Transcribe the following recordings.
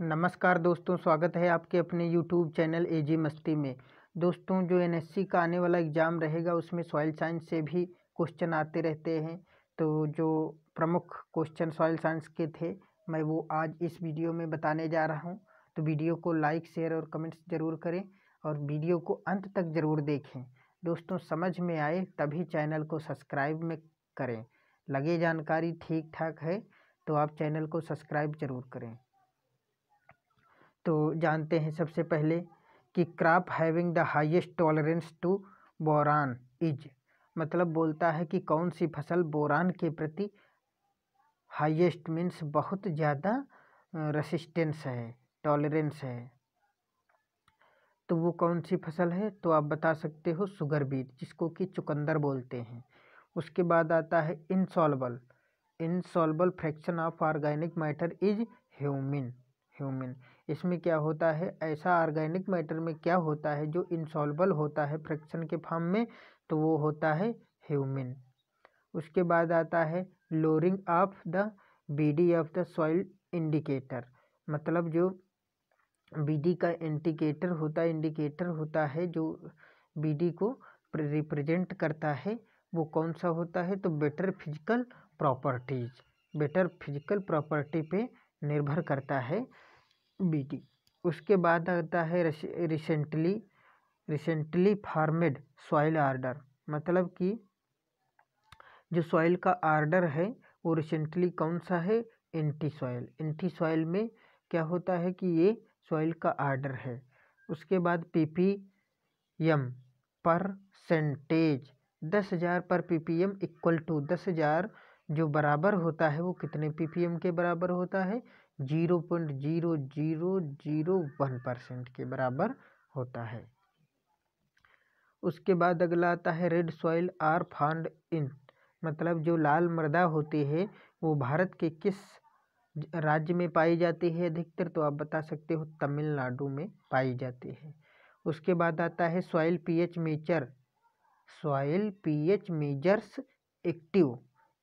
नमस्कार दोस्तों स्वागत है आपके अपने यूट्यूब चैनल जी मस्ती में दोस्तों जो सी का आने वाला एग्ज़ाम रहेगा उसमें सॉइल साइंस से भी क्वेश्चन आते रहते हैं तो जो प्रमुख क्वेश्चन सॉइल साइंस के थे मैं वो आज इस वीडियो में बताने जा रहा हूँ तो वीडियो को लाइक शेयर और कमेंट्स ज़रूर करें और वीडियो को अंत तक ज़रूर देखें दोस्तों समझ में आए तभी चैनल को सब्सक्राइब में करें लगे जानकारी ठीक ठाक है तो आप चैनल को सब्सक्राइब ज़रूर करें तो जानते हैं सबसे पहले कि crop having the highest tolerance to boron is मतलब बोलता है कि कौन सी फसल बोरान के प्रति हाइएस्ट मीन्स बहुत ज़्यादा रसिस्टेंस है टॉलरेंस है तो वो कौन सी फसल है तो आप बता सकते हो सुगर बीट जिसको कि चुकंदर बोलते हैं उसके बाद आता है insoluble insoluble fraction of organic matter is humin humin इसमें क्या होता है ऐसा ऑर्गेनिक मैटर में क्या होता है जो इंसॉल्वल होता है फ्रैक्शन के फॉर्म में तो वो होता है ह्यूमिन उसके बाद आता है lowering of the B of the soil indicator मतलब जो बी का इंडिकेटर होता है इंडिकेटर होता है जो बी को रिप्रेजेंट करता है वो कौन सा होता है तो better physical properties better physical property पे निर्भर करता है बीटी उसके बाद आता है recently recently formed soil order मतलब कि जो सॉइल का आर्डर है वो रिसेंटली कौन सा है एंटी सॉइल एंटी सॉइल में क्या होता है कि ये सॉइल का आर्डर है उसके बाद पीपीएम परसेंटेज दस हज़ार पर पीपीएम इक्वल टू दस हज़ार जो बराबर होता है वो कितने पीपीएम के बराबर होता है zero point zero zero zero one percent के बराबर होता है उसके बाद अगला आता है red soil are found in मतलब जो लाल मृदा होती है वो भारत के किस राज्य में पाई जाती है अधिकतर तो आप बता सकते हो तमिलनाडु में पाई जाती है उसके बाद आता है soil pH measure soil pH measures active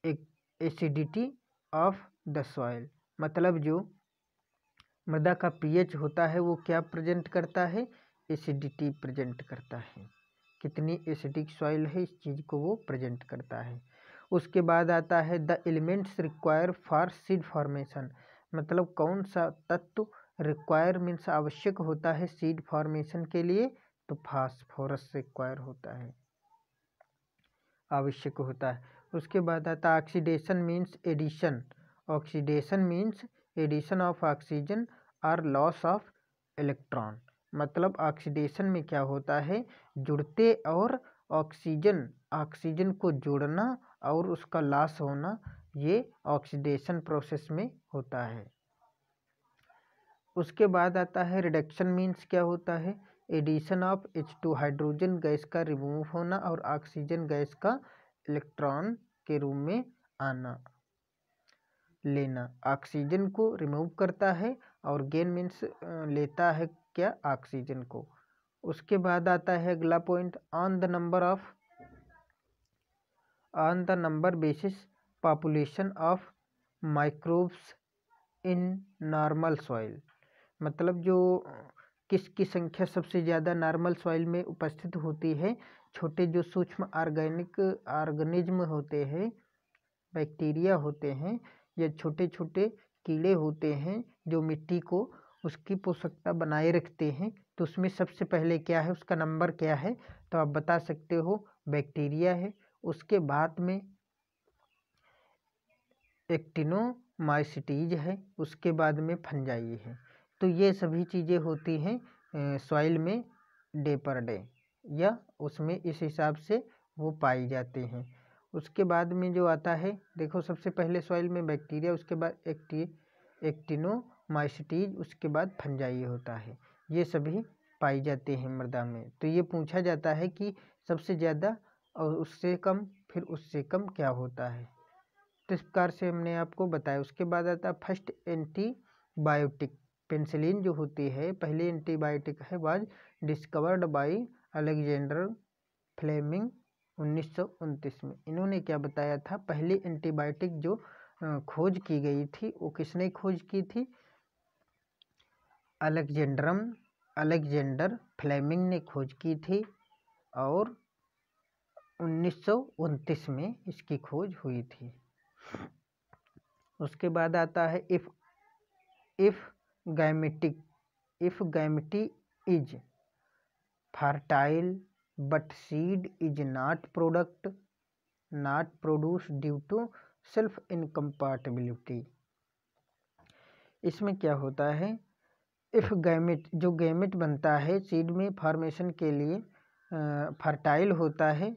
acidity of the soil मतलब जो मृदा का पीएच होता है वो क्या प्रेजेंट करता है एसिडिटी प्रेजेंट करता है कितनी एसिडिक सॉइल है इस चीज़ को वो प्रेजेंट करता है उसके बाद आता है the elements require for seed formation मतलब कौन सा तत्व रिक्वायर मीन्स आवश्यक होता है सीड फॉर्मेशन के लिए तो फास्फोरस रिक्वायर होता है आवश्यक होता है उसके बाद आता है oxidation means addition oxidation means addition of oxygen or loss of electron मतलब ऑक्सीडेशन में क्या होता है जुड़ते और ऑक्सीजन ऑक्सीजन को जोड़ना और उसका लॉस होना ये ऑक्सीडेशन प्रोसेस में होता है उसके बाद आता है रिडक्शन मीन्स क्या होता है addition of H two hydrogen gas का रिमूव होना और ऑक्सीजन गैस का इलेक्ट्रॉन के रूप में आना लेना ऑक्सीजन को रिमूव करता है और गेन मीन्स लेता है क्या ऑक्सीजन को उसके बाद आता है अगला point on the number of on the number basis population of microbes in normal soil मतलब जो किसकी संख्या सबसे ज़्यादा नॉर्मल सॉइल में उपस्थित होती है छोटे जो सूक्ष्म ऑर्गेनिक ऑर्गेनिज्म होते हैं बैक्टीरिया होते हैं या छोटे छोटे कीड़े होते हैं जो मिट्टी को उसकी पोषकता बनाए रखते हैं तो उसमें सबसे पहले क्या है उसका नंबर क्या है तो आप बता सकते हो बैक्टीरिया है उसके बाद में एक्टिनोमाइसिटीज है उसके बाद में फंजाई है तो ये सभी चीज़ें होती हैं सॉइल में डे पर डे या उसमें इस हिसाब से वो पाई जाती हैं उसके बाद में जो आता है देखो सबसे पहले सॉइल में बैक्टीरिया उसके बाद एक्टी एक्टिनोमाइसिटीज उसके बाद फंजाई होता है ये सभी पाई जाते हैं मृदा में तो ये पूछा जाता है कि सबसे ज़्यादा और उससे कम फिर उससे कम क्या होता है तो इस प्रकार से हमने आपको बताया उसके बाद आता है फर्स्ट एंटीबायोटिक पेंसिलिन जो होती है पहली एंटीबायोटिक है was discovered by Alexander Fleming उन्नीस में इन्होंने क्या बताया था पहली एंटीबायोटिक जो खोज की गई थी वो किसने खोज की थी अलेक्जेंड्रम अलेक्जेंडर फ्लेमिंग ने खोज की थी और उन्नीस में इसकी खोज हुई थी उसके बाद आता है if if gametic if gamete is fertile but seed is not product not produce due to self incompatibility इसमें क्या होता है इफ़ गैमिट जो गैमिट बनता है सीड में फॉर्मेशन के लिए फर्टाइल होता है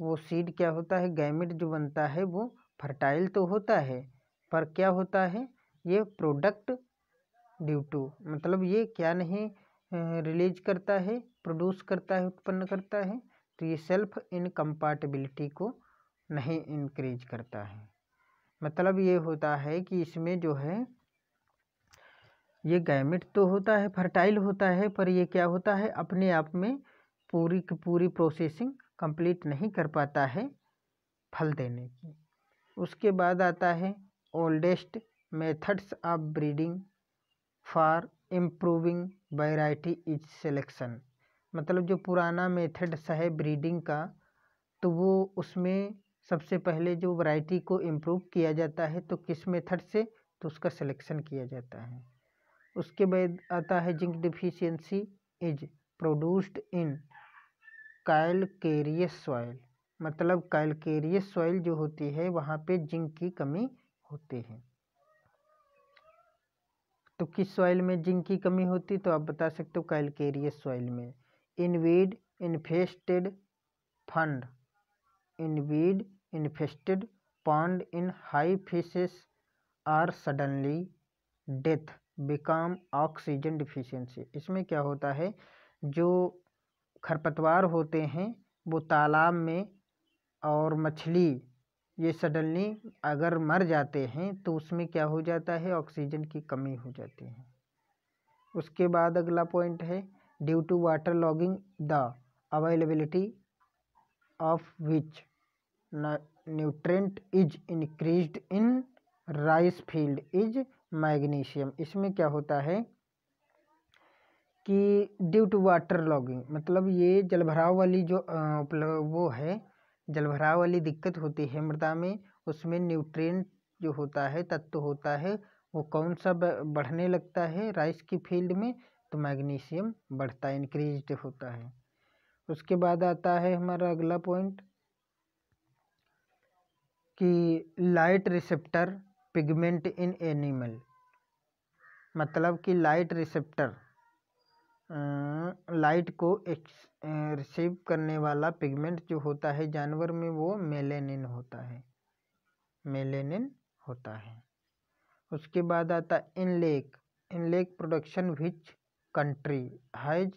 वो सीड क्या होता है गैमिट जो बनता है वो फर्टाइल तो होता है पर क्या होता है ये प्रोडक्ट ड्यू टू मतलब ये क्या नहीं रिलीज करता है प्रोड्यूस करता है उत्पन्न करता है तो ये सेल्फ इनकम्पाटबिलिटी को नहीं इनक्रीज करता है मतलब ये होता है कि इसमें जो है ये गैमिट तो होता है फर्टाइल होता है पर ये क्या होता है अपने आप में पूरी की पूरी प्रोसेसिंग कंप्लीट नहीं कर पाता है फल देने की उसके बाद आता है oldest methods of breeding for improving variety is selection मतलब जो पुराना मेथड्स है ब्रीडिंग का तो वो उसमें सबसे पहले जो वैरायटी को इम्प्रूव किया जाता है तो किस मेथड से तो उसका सिलेक्शन किया जाता है उसके बाद आता है zinc deficiency is produced in calcareous soil मतलब कैलकेरियस सॉइल जो होती है वहाँ पे जिंक की कमी होती है तो किस सॉइल में जिंक की कमी होती तो आप बता सकते हो कैलकेरियस सॉइल में in weed infested pond in weed infested pond in high fishes are suddenly death become oxygen deficiency इसमें क्या होता है जो खरपतवार होते हैं वो तालाब में और मछली ये सडनली अगर मर जाते हैं तो उसमें क्या हो जाता है ऑक्सीजन की कमी हो जाती है उसके बाद अगला पॉइंट है due to water logging the availability of which nutrient is increased in rice field is magnesium इसमें क्या होता है कि ड्यू टू वाटर लॉगिंग मतलब ये जलभराव वाली जो वो है जलभराव वाली दिक्कत होती है मृदा में उसमें न्यूट्रेंट जो होता है तत्व होता है वो कौन सा बढ़ने लगता है राइस की फील्ड में तो मैग्नीशियम बढ़ता है इंक्रीज होता है उसके बाद आता है हमारा अगला पॉइंट कि light receptor pigment in animal मतलब कि लाइट रिसेप्टर लाइट को रिसीव करने वाला पिगमेंट जो होता है जानवर में वो मेलेनिन होता है मेलेनिन होता है उसके बाद आता है in lac in lac production which country has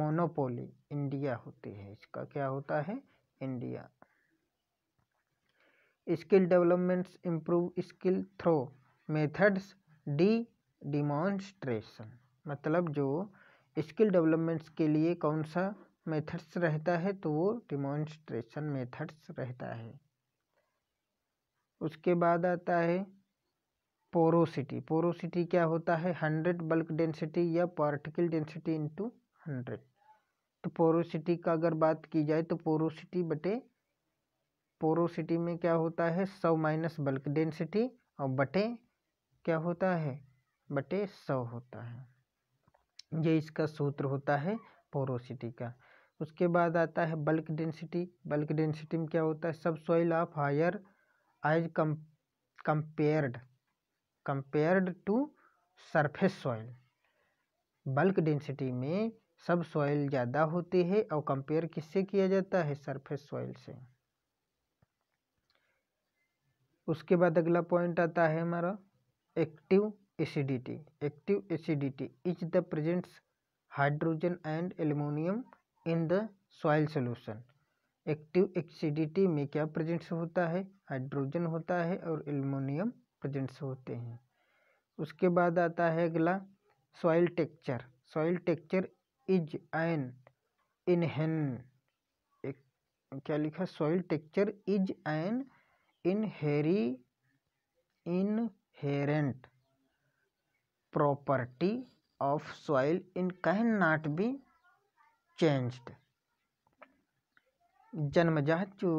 monopoly India होती है इसका क्या होता है India skill developments improve skill through methods D demonstration मतलब जो स्किल डेवलपमेंट्स के लिए कौन सा मेथड्स रहता है तो वो डिमॉन्स्ट्रेशन मेथड्स रहता है उसके बाद आता है पोरोसिटी पोरोसिटी क्या होता है हंड्रेड बल्क डेंसिटी या पार्टिकल डेंसिटी इंटू हंड्रेड तो पोरोसिटी का अगर बात की जाए तो पोरोसिटी बटे पोरोसिटी में क्या होता है सौ माइनस बल्क डेंसिटी और बटे क्या होता है बटे सौ होता है ये इसका सूत्र होता है पोरोसिटी का उसके बाद आता है बल्क डेंसिटी बल्क डेंसिटी में क्या होता है subsoil of higher age कम compared compared to surface soil bulk density में सब सॉइल ज़्यादा होती है और कंपेयर किससे किया जाता है सरफेस सॉइल से उसके बाद अगला पॉइंट आता है हमारा active acidity active acidity is the presence hydrogen and aluminium in the soil solution active acidity में क्या प्रेजेंट्स होता है हाइड्रोजन होता है और एल्युमिनियम प्रेजेंट्स होते हैं उसके बाद आता है अगला soil texture soil texture is an इनहेन एक क्या लिखा soil texture is an inherit inherent property of soil in cannot be changed जन्मजात जो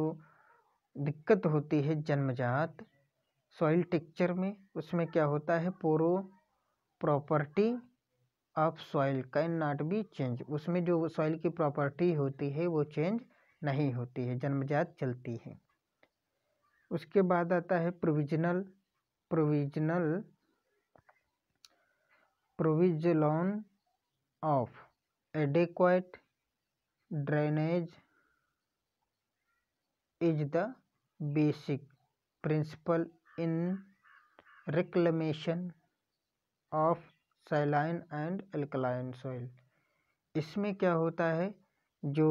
दिक्कत होती है जन्मजात सॉइल टेक्चर में उसमें क्या होता है porous property of soil can not be change उसमें जो सॉइल की प्रॉपर्टी होती है वो चेंज नहीं होती है जन्मजात चलती है उसके बाद आता है provisional provisional provision of adequate drainage is the basic principle in reclamation of saline and alkaline soil इसमें क्या होता है जो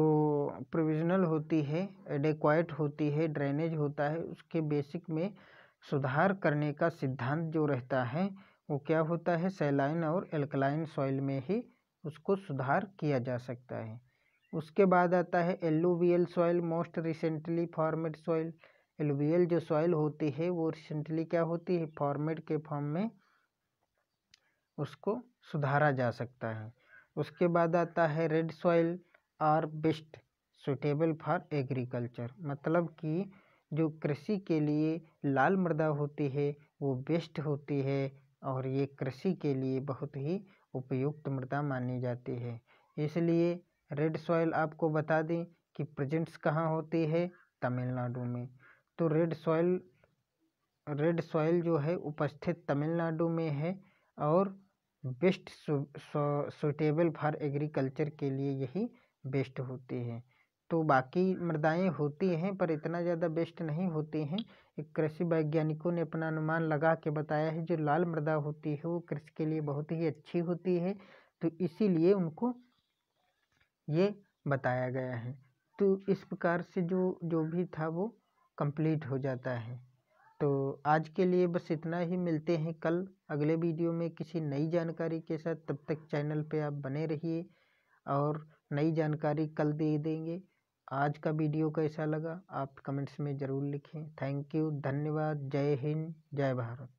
प्रोविजनल होती है एडेक्वाइट होती है ड्रेनेज होता है उसके बेसिक में सुधार करने का सिद्धांत जो रहता है वो क्या होता है सेलाइन और एल्कलाइन सॉइल में ही उसको सुधार किया जा सकता है उसके बाद आता है alluvial soil most recently formed soil alluvial जो सॉइल होती है वो रिसेंटली क्या होती है फॉर्मेड के फॉर्म में उसको सुधारा जा सकता है उसके बाद आता है red soil are best suitable for agriculture मतलब कि जो कृषि के लिए लाल मृदा होती है वो बेस्ट होती है और ये कृषि के लिए बहुत ही उपयुक्त मृदा मानी जाती है इसलिए रेड सॉइल आपको बता दें कि प्रजेंट्स कहाँ होती है तमिलनाडु में तो रेड सॉइल रेड सॉइल जो है उपस्थित तमिलनाडु में है और बेस्ट सुटेबल फॉर एग्रीकल्चर के लिए यही बेस्ट होती है तो बाकी मृदाएं होती हैं पर इतना ज़्यादा बेस्ट नहीं होती हैं एक कृषि वैज्ञानिकों ने अपना अनुमान लगा के बताया है जो लाल मृदा होती है वो कृषि के लिए बहुत ही अच्छी होती है तो इसीलिए उनको ये बताया गया है तो इस प्रकार से जो जो भी था वो कंप्लीट हो जाता है तो आज के लिए बस इतना ही मिलते हैं कल अगले वीडियो में किसी नई जानकारी के साथ तब तक चैनल पे आप बने रहिए और नई जानकारी कल दे देंगे आज का वीडियो कैसा लगा आप कमेंट्स में ज़रूर लिखें थैंक यू धन्यवाद जय हिंद जय भारत